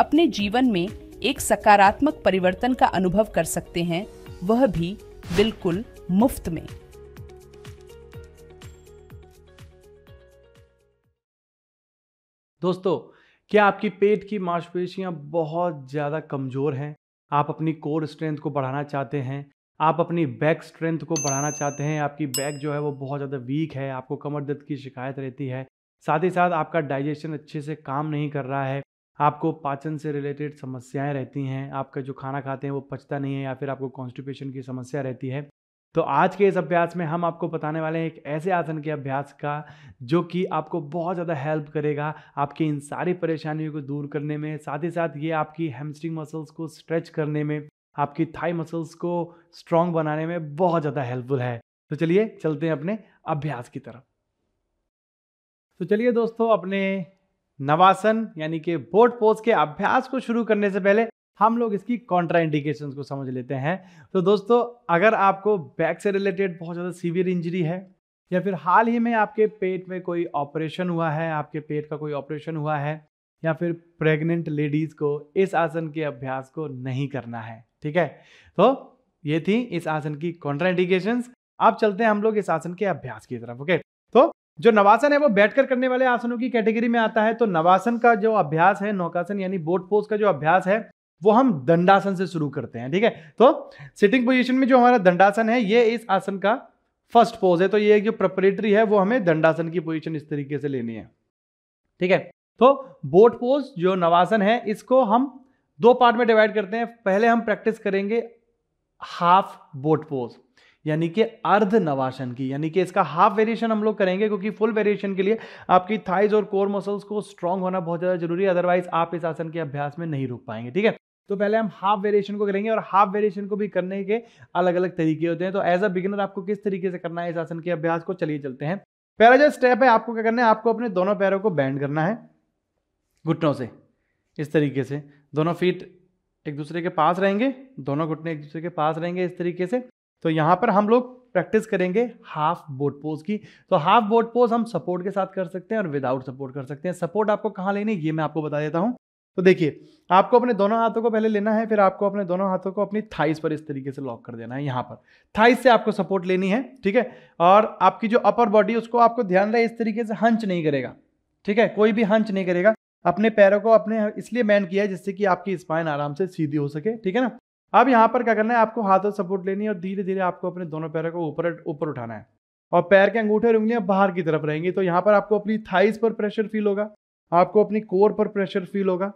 अपने जीवन में एक सकारात्मक परिवर्तन का अनुभव कर सकते हैं वह भी बिल्कुल मुफ्त में दोस्तों क्या आपकी पेट की मांसपेशियां बहुत ज़्यादा कमज़ोर हैं आप अपनी कोर स्ट्रेंथ को बढ़ाना चाहते हैं आप अपनी बैक स्ट्रेंथ को बढ़ाना चाहते हैं आपकी बैक जो है वो बहुत ज़्यादा वीक है आपको कमर दर्द की शिकायत रहती है साथ ही साथ आपका डाइजेशन अच्छे से काम नहीं कर रहा है आपको पाचन से रिलेटेड समस्याएं रहती हैं आपका जो खाना खाते हैं वो पचता नहीं है या फिर आपको कॉन्स्टिपेशन की समस्या रहती है तो आज के इस अभ्यास में हम आपको बताने वाले हैं एक ऐसे आसन के अभ्यास का जो कि आपको बहुत ज़्यादा हेल्प करेगा आपकी इन सारी परेशानियों को दूर करने में साथ ही साथ ये आपकी हेमस्ट्रिंग मसल्स को स्ट्रेच करने में आपकी थाई मसल्स को स्ट्रॉन्ग बनाने में बहुत ज़्यादा हेल्पफुल है तो चलिए चलते हैं अपने अभ्यास की तरफ तो चलिए दोस्तों अपने नवासन यानी कि बोट पोज के अभ्यास को शुरू करने से पहले हम लोग इसकी कॉन्ट्रा इंडिकेशन को समझ लेते हैं तो दोस्तों अगर आपको बैक से रिलेटेड बहुत ज़्यादा सीवियर इंजरी है या फिर हाल ही में आपके पेट में कोई ऑपरेशन हुआ है आपके पेट का कोई ऑपरेशन हुआ है या फिर प्रेग्नेंट लेडीज़ को इस आसन के अभ्यास को नहीं करना है ठीक है तो ये थी इस आसन की कॉन्ट्रा अब चलते हैं हम लोग इस आसन के अभ्यास की तरफ ओके तो जो नवासन है वो बैठकर करने वाले आसनों की कैटेगरी में आता है तो नवासन का जो अभ्यास है नौकासन यानी बोट पोज का जो अभ्यास है वो हम दंडासन से शुरू करते हैं ठीक है तो सिटिंग पोजिशन में जो हमारा दंडासन है ये इस आसन का फर्स्ट पोज है तो ये जो प्रपरेटरी है वो हमें दंडासन की पोजिशन इस तरीके से लेनी है ठीक है तो बोट पोज जो नवासन है इसको हम दो पार्ट में डिवाइड करते हैं पहले हम प्रैक्टिस करेंगे हाफ बोट पोज यानी कि अर्ध नवासन की यानी कि इसका हाफ वेरिएशन हम लोग करेंगे क्योंकि फुल वेरिएशन के लिए आपकी थाइज और कोर मसल्स को स्ट्रांग होना बहुत ज़्यादा जरूरी है अदरवाइज आप इस आसन के अभ्यास में नहीं रुक पाएंगे ठीक है तो पहले हम हाफ वेरिएशन को करेंगे और हाफ वेरिएशन को भी करने के अलग अलग तरीके होते हैं तो एज अ बिगिनर आपको किस तरीके से करना है इस आसन के अभ्यास को चलिए चलते हैं पहला जो स्टेप है आपको क्या करना है आपको अपने दोनों पैरों को बैंड करना है घुटनों से इस तरीके से दोनों फीट एक दूसरे के पास रहेंगे दोनों घुटने एक दूसरे के पास रहेंगे इस तरीके से तो यहाँ पर हम लोग प्रैक्टिस करेंगे हाफ बोट पोज की तो हाफ बोट पोज हम सपोर्ट के साथ कर सकते हैं और विदाउट सपोर्ट कर सकते हैं सपोर्ट आपको कहाँ लेनी ये मैं आपको बता देता हूँ तो देखिए आपको अपने दोनों हाथों को पहले लेना है फिर आपको अपने दोनों हाथों को अपनी थाइस पर इस तरीके से लॉक कर देना है यहाँ पर थाइस से आपको सपोर्ट लेनी है ठीक है और आपकी जो अपर बॉडी उसको आपको ध्यान रहे इस तरीके से हंच नहीं करेगा ठीक है कोई भी हंच नहीं करेगा अपने पैरों को अपने इसलिए मैन किया है जिससे कि आपकी स्पाइन आराम से सीधी हो सके ठीक है ना अब यहाँ पर क्या करना है आपको हाथों सपोर्ट लेनी है और धीरे धीरे आपको अपने दोनों पैरों को ऊपर ऊपर उठाना है और पैर के अंगूठे और उंगलियां बाहर की तरफ रहेंगी तो यहाँ पर आपको अपनी थाइस पर प्रेशर फील होगा आपको अपनी कोर पर प्रेशर फील होगा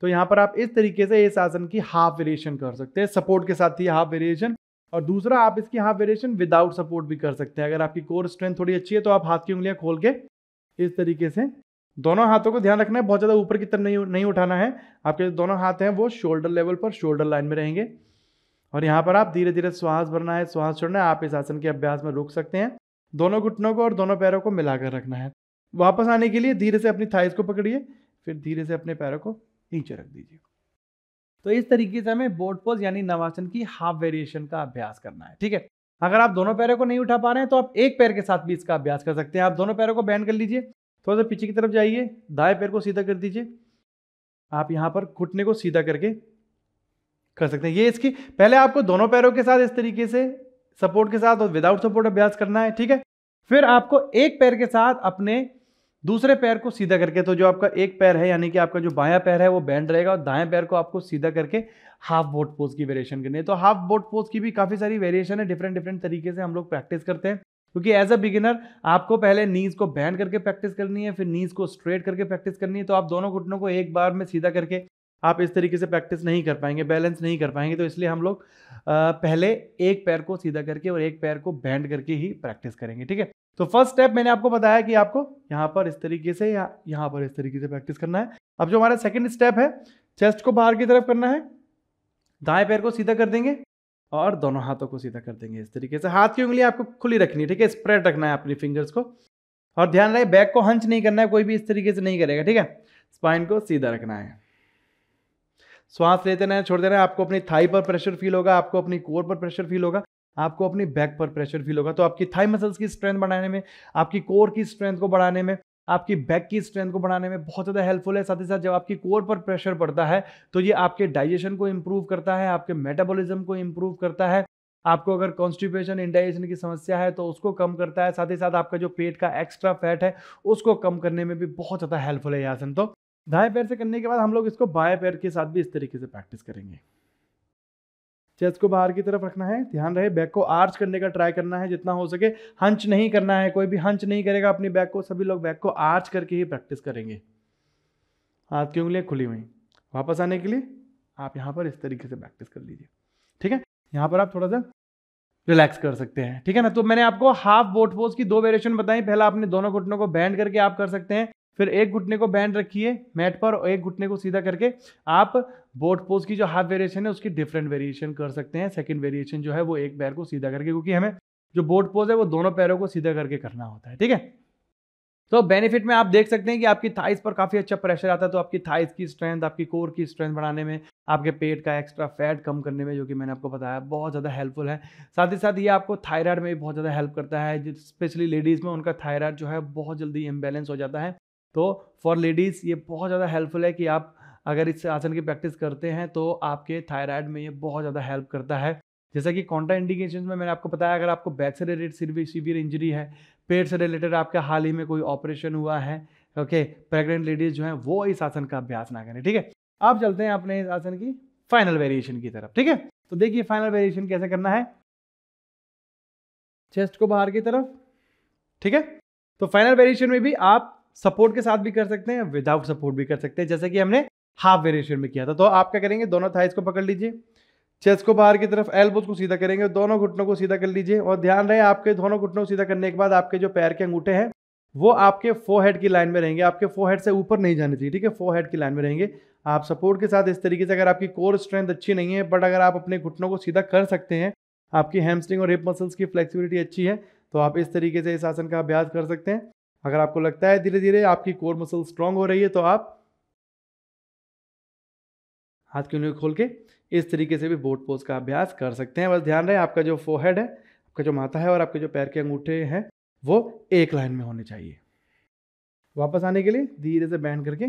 तो यहाँ पर आप इस तरीके से इस आसन की हाफ वेरिएशन कर सकते हैं सपोर्ट के साथ ही हाफ वेरिएशन और दूसरा आप इसकी हाफ वेरिएशन विदाउट सपोर्ट भी कर सकते हैं अगर आपकी कोर स्ट्रेंथ थोड़ी अच्छी है तो आप हाथ की उंगलियाँ खोल के इस तरीके से दोनों हाथों को ध्यान रखना है बहुत ज़्यादा ऊपर की तरफ नहीं नहीं उठाना है आपके जो दोनों हाथ हैं वो शोल्डर लेवल पर शोल्डर लाइन में रहेंगे और यहाँ पर आप धीरे धीरे श्वास भरना है श्वास छोड़ना है आप इस आसन के अभ्यास में रुक सकते हैं दोनों घुटनों को और दोनों पैरों को मिलाकर रखना है वापस आने के लिए धीरे से अपनी थाइस को पकड़िए फिर धीरे से अपने पैरों को नीचे रख दीजिए तो इस तरीके से हमें बोर्ड पोज यानी नवासन की हाफ वेरिएशन का अभ्यास करना है ठीक है अगर आप दोनों पैरों को नहीं उठा पा रहे हैं तो आप एक पैर के साथ भी इसका अभ्यास कर सकते हैं आप दोनों पैरों को बैंड कर लीजिए थोड़ा सा पीछे की तरफ जाइए दाएं पैर को सीधा कर दीजिए आप यहाँ पर घुटने को सीधा करके कर सकते हैं ये इसकी पहले आपको दोनों पैरों के साथ इस तरीके से सपोर्ट के साथ और विदाउट सपोर्ट अभ्यास करना है ठीक है फिर आपको एक पैर के साथ अपने दूसरे पैर को सीधा करके तो जो आपका एक पैर है यानी कि आपका जो बायां पैर है वो बैंड रहेगा और दाएं पैर को आपको सीधा करके हाफ बोट पोज की वेरिएशन करनी है तो हाफ बोट पोज की भी काफ़ी सारी वेरिएशन है डिफरेंट डिफरेंट तरीके से हम लोग प्रैक्टिस करते हैं क्योंकि एज अ बिगिनर आपको पहले नीज को बैंड करके प्रैक्टिस करनी है फिर नीज को स्ट्रेट करके प्रैक्टिस करनी है तो आप दोनों घुटनों को एक बार में सीधा करके आप इस तरीके से प्रैक्टिस नहीं कर पाएंगे बैलेंस नहीं कर पाएंगे तो इसलिए हम लोग पहले एक पैर को सीधा करके और एक पैर को बैंड करके ही प्रैक्टिस करेंगे ठीक है तो फर्स्ट स्टेप मैंने आपको बताया कि आपको यहाँ पर इस तरीके से या यहाँ पर इस तरीके से प्रैक्टिस करना है अब जो हमारा सेकेंड स्टेप है चेस्ट को बाहर की तरफ करना है दाएं पैर को सीधा कर देंगे और दोनों हाथों को सीधा कर देंगे इस तरीके से हाथ की उंगली आपको खुली रखनी है ठीक है स्प्रेड रखना है अपनी फिंगर्स को और ध्यान रहे बैक को हंच नहीं करना है कोई भी इस तरीके से नहीं करेगा ठीक है स्पाइन को सीधा रखना है श्वास लेते रहें छोड़ देना आपको अपनी थाई पर प्रेशर फील होगा आपको अपनी कोर पर प्रेशर फील होगा आपको अपनी बैक पर प्रेशर फील होगा तो आपकी थाई मसल्स की स्ट्रेंथ बढ़ाने में आपकी कोर की स्ट्रेंथ को बढ़ाने में आपकी बैक की स्ट्रेंथ को बढ़ाने में बहुत ज़्यादा हेल्पफुल है साथ ही साथ जब आपकी कोर पर प्रेशर पड़ता है तो ये आपके डाइजेशन को इम्प्रूव करता है आपके मेटाबॉलिज्म को इम्प्रूव करता है आपको अगर कॉन्स्टिपेशन इंडाइजेशन की समस्या है तो उसको कम करता है साथ ही साथ आपका जो पेट का एक्स्ट्रा फैट है उसको कम करने में भी बहुत ज़्यादा हेल्पफुल है ये आसन तो दाएं पैर से करने के बाद हम लोग इसको बाएं पैर के साथ भी इस तरीके से प्रैक्टिस करेंगे चेस्ट को बाहर की तरफ रखना है ध्यान रहे बैक को आर्च करने का ट्राई करना है जितना हो सके हंच नहीं करना है कोई भी हंच नहीं करेगा अपनी बैक को सभी लोग बैक को आर्च करके ही प्रैक्टिस करेंगे हाथ की उंगलियाँ खुली हुई वापस आने के लिए आप यहाँ पर इस तरीके से प्रैक्टिस कर लीजिए ठीक है यहाँ पर आप थोड़ा सा रिलैक्स कर सकते हैं ठीक है ना तो मैंने आपको हाफ बोट पोज की दो वेरिएशन बताई पहला आपने दोनों घुटनों को बैंड करके आप कर सकते हैं फिर एक घुटने को बैंड रखिए मैट पर और एक घुटने को सीधा करके आप बोट पोज की जो हाफ वेरिएशन है उसकी डिफरेंट वेरिएशन कर सकते हैं सेकंड वेरिएशन जो है वो एक पैर को सीधा करके क्योंकि हमें जो बोट पोज है वो दोनों पैरों को सीधा करके करना होता है ठीक है तो बेनिफिट में आप देख सकते हैं कि आपकी थाइस पर काफ़ी अच्छा प्रेशर आता है तो आपकी थाइस की स्ट्रेंथ आपकी कोर की स्ट्रेंथ बढ़ाने में आपके पेट का एक्स्ट्रा फैट कम करने में जो कि मैंने आपको बताया बहुत ज़्यादा हेल्पफुल है साथ ही साथ ये आपको थायराइड में भी बहुत ज़्यादा हेल्प करता है स्पेशली लेडीज़ में उनका थायराइड जो है बहुत जल्दी इम्बेलेंस हो जाता है तो फॉर लेडीज़ ये बहुत ज़्यादा हेल्पफुल है कि आप अगर इस आसन की प्रैक्टिस करते हैं तो आपके थायराइड में ये बहुत ज़्यादा हेल्प करता है जैसा कि कॉन्ट्रा इंडिकेशन में मैंने आपको बताया अगर आपको बैक से रिलेटेड सिवियर सीवियर इंजरी है पेट से रिलेटेड आपका हाल ही में कोई ऑपरेशन हुआ है ओके प्रेग्नेंट लेडीज जो हैं वो इस आसन का अभ्यास ना करें ठीक है आप चलते हैं अपने इस आसन की फाइनल वेरिएशन की तरफ ठीक है तो देखिए फाइनल वेरिएशन कैसे करना है चेस्ट को बाहर की तरफ ठीक है तो फाइनल वेरिएशन में भी आप सपोर्ट के साथ भी कर सकते हैं विदाउट सपोर्ट भी कर सकते हैं जैसे कि हमने हाफ वेरिएशन में किया था तो आप क्या करेंगे दोनों थाइस को पकड़ लीजिए चेस्ट को बाहर की तरफ एल्बोज को सीधा करेंगे दोनों घुटनों को सीधा कर लीजिए और ध्यान रहे आपके दोनों घुटनों को सीधा करने के बाद आपके जो पैर के अंगूठे हैं वो आपके फोरहेड की लाइन में रहेंगे आपके फोरहेड से ऊपर नहीं जाने चाहिए ठीक है फोरहेड की लाइन में रहेंगे आप सपोर्ट के साथ इस तरीके से अगर आपकी कोर स्ट्रेंथ अच्छी नहीं है बट अगर आप अपने घुटनों को सीधा कर सकते हैं आपकी हैमस्ट्रिंग और हिप मसल्स की फ्लेक्सिबिलिटी अच्छी है तो आप इस तरीके से इस आसन का अभ्यास कर सकते हैं अगर आपको लगता है धीरे धीरे आपकी कोर मसल स्ट्रांग हो रही है तो आप हाथ की उंगली खोल के इस तरीके से भी बोट पोज का अभ्यास कर सकते हैं बस ध्यान रहे आपका जो फोहेड है आपका जो माथा है और आपके जो पैर के अंगूठे हैं वो एक लाइन में होने चाहिए वापस आने के लिए धीरे से बैंड करके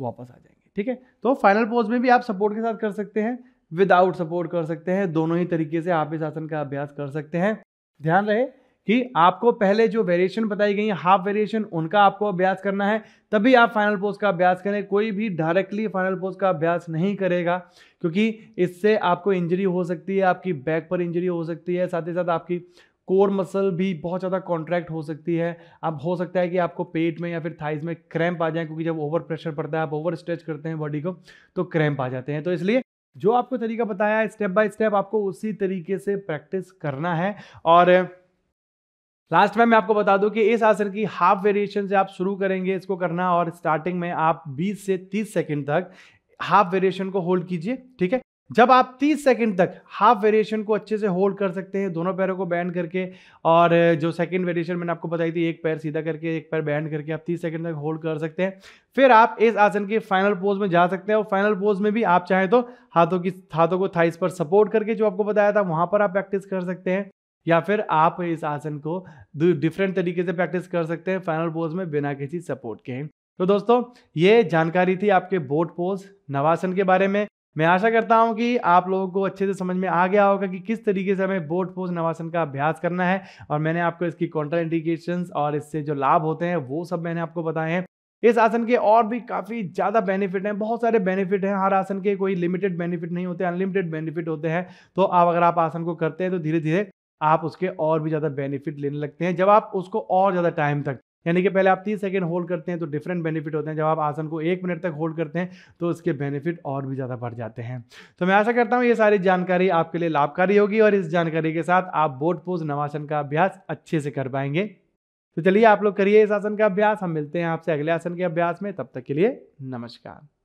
वापस आ जाएंगे ठीक है तो फाइनल पोज में भी आप सपोर्ट के साथ कर सकते हैं विदाउट सपोर्ट कर सकते हैं दोनों ही तरीके से आप इस आसन का अभ्यास कर सकते हैं ध्यान रहे कि आपको पहले जो वेरिएशन बताई गई हाफ वेरिएशन उनका आपको अभ्यास करना है तभी आप फाइनल पोज का अभ्यास करें कोई भी डायरेक्टली फाइनल पोज का अभ्यास नहीं करेगा क्योंकि इससे आपको इंजरी हो सकती है आपकी बैक पर इंजरी हो सकती है साथ ही साथ आपकी कोर मसल भी बहुत ज़्यादा कॉन्ट्रैक्ट हो सकती है अब हो सकता है कि आपको पेट में या फिर थाइज में क्रैम्प आ जाए क्योंकि जब ओवर प्रेशर पड़ता है आप ओवर स्ट्रेच करते हैं बॉडी को तो क्रैम्प आ जाते हैं तो इसलिए जो आपको तरीका बताया स्टेप बाय स्टेप आपको उसी तरीके से प्रैक्टिस करना है और लास्ट में मैं आपको बता दूं कि इस आसन की हाफ वेरिएशन से आप शुरू करेंगे इसको करना और स्टार्टिंग में आप 20 से 30 सेकंड तक हाफ वेरिएशन को होल्ड कीजिए ठीक है जब आप 30 सेकंड तक हाफ वेरिएशन को अच्छे से होल्ड कर सकते हैं दोनों पैरों को बैंड करके और जो सेकंड वेरिएशन मैंने आपको बताई थी एक पैर सीधा करके एक पैर बैंड करके आप 30 सेकंड तक होल्ड कर सकते हैं फिर आप इस आसन के फाइनल पोज में जा सकते हैं और फाइनल पोज में भी आप चाहें तो हाथों की हाथों को थाइस पर सपोर्ट करके जो आपको बताया था वहां पर आप प्रैक्टिस कर सकते हैं या फिर आप इस आसन को डिफरेंट तरीके से प्रैक्टिस कर सकते हैं फाइनल पोज में बिना किसी सपोर्ट के तो दोस्तों ये जानकारी थी आपके बोट पोज नवासन के बारे में मैं आशा करता हूं कि आप लोगों को अच्छे से समझ में आ गया होगा कि किस तरीके से हमें बोट पोज नवासन का अभ्यास करना है और मैंने आपको इसकी कॉन्ट्रा इंडिकेशन और इससे जो लाभ होते हैं वो सब मैंने आपको बताए हैं इस आसन के और भी काफ़ी ज़्यादा बेनिफिट हैं बहुत सारे बेनिफिट हैं हर आसन के कोई लिमिटेड बेनिफिट नहीं होते अनलिमिटेड बेनिफिट होते हैं तो आप अगर आप आसन को करते हैं तो धीरे धीरे आप उसके और भी ज़्यादा बेनिफिट लेने लगते हैं जब आप उसको और ज़्यादा टाइम तक यानी कि पहले आप 30 सेकेंड होल्ड करते हैं तो डिफरेंट बेनिफिट होते हैं जब आप आसन को एक मिनट तक होल्ड करते हैं तो उसके बेनिफिट और भी ज़्यादा बढ़ जाते हैं तो मैं आशा करता हूँ ये सारी जानकारी आपके लिए लाभकारी होगी और इस जानकारी के साथ आप बोर्ड पोज नवासन का अभ्यास अच्छे से कर पाएंगे तो चलिए आप लोग करिए इस आसन का अभ्यास हम मिलते हैं आपसे अगले आसन के अभ्यास में तब तक के लिए नमस्कार